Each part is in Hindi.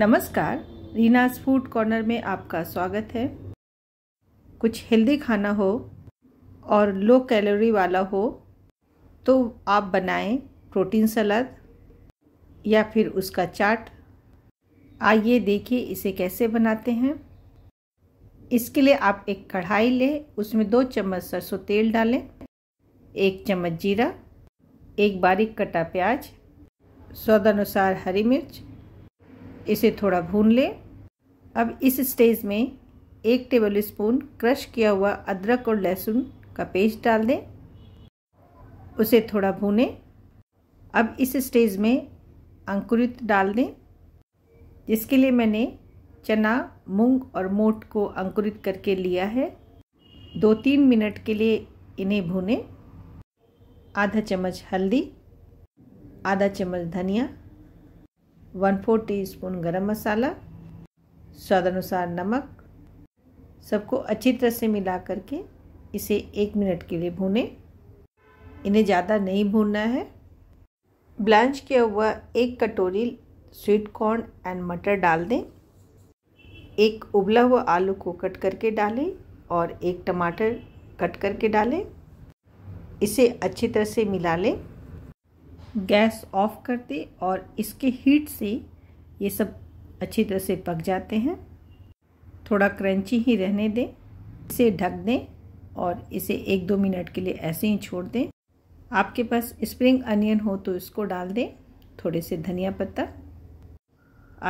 नमस्कार रीनाज फूड कॉर्नर में आपका स्वागत है कुछ हेल्दी खाना हो और लो कैलोरी वाला हो तो आप बनाएं प्रोटीन सलाद या फिर उसका चाट आइए देखिए इसे कैसे बनाते हैं इसके लिए आप एक कढ़ाई लें उसमें दो चम्मच सरसों तेल डालें एक चम्मच जीरा एक बारीक कटा प्याज स्वादानुसार हरी मिर्च इसे थोड़ा भून लें अब इस स्टेज में एक टेबल स्पून क्रश किया हुआ अदरक और लहसुन का पेस्ट डाल दें उसे थोड़ा भूनें अब इस स्टेज में अंकुरित डाल दें जिसके लिए मैंने चना मूंग और मोट को अंकुरित करके लिया है दो तीन मिनट के लिए इन्हें भूनें आधा चम्मच हल्दी आधा चम्मच धनिया वन फोर टी स्पून गर्म मसाला स्वाद अनुसार नमक सबको अच्छी तरह से मिला करके इसे एक मिनट के लिए भूने इन्हें ज़्यादा नहीं भूनना है ब्लांच किया हुआ एक कटोरी स्वीट कॉर्न एंड मटर डाल दें एक उबला हुआ आलू को कट करके डालें और एक टमाटर कट करके डालें इसे अच्छी तरह से मिला लें गैस ऑफ कर दें और इसके हीट से ये सब अच्छी तरह से पक जाते हैं थोड़ा क्रंची ही रहने दें इसे ढक दें और इसे एक दो मिनट के लिए ऐसे ही छोड़ दें आपके पास स्प्रिंग अनियन हो तो इसको डाल दें थोड़े से धनिया पत्ता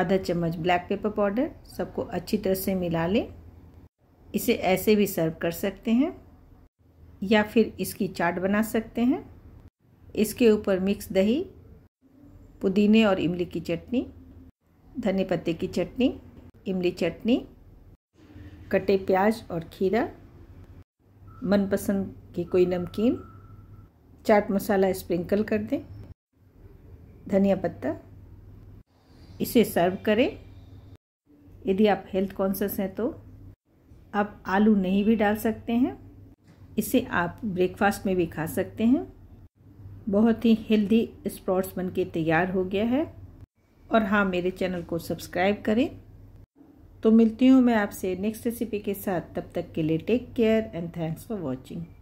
आधा चम्मच ब्लैक पेपर पाउडर सबको अच्छी तरह से मिला लें इसे ऐसे भी सर्व कर सकते हैं या फिर इसकी चाट बना सकते हैं इसके ऊपर मिक्स दही पुदीने और इमली की चटनी धने पत्ते की चटनी इमली चटनी कटे प्याज और खीरा मनपसंद की कोई नमकीन चाट मसाला स्प्रिंकल कर दें धनिया पत्ता इसे सर्व करें यदि आप हेल्थ कॉन्शस हैं तो आप आलू नहीं भी डाल सकते हैं इसे आप ब्रेकफास्ट में भी खा सकते हैं बहुत ही हेल्दी स्प्रॉट्स बनके तैयार हो गया है और हाँ मेरे चैनल को सब्सक्राइब करें तो मिलती हूँ मैं आपसे नेक्स्ट रेसिपी के साथ तब तक के लिए take care and thanks for watching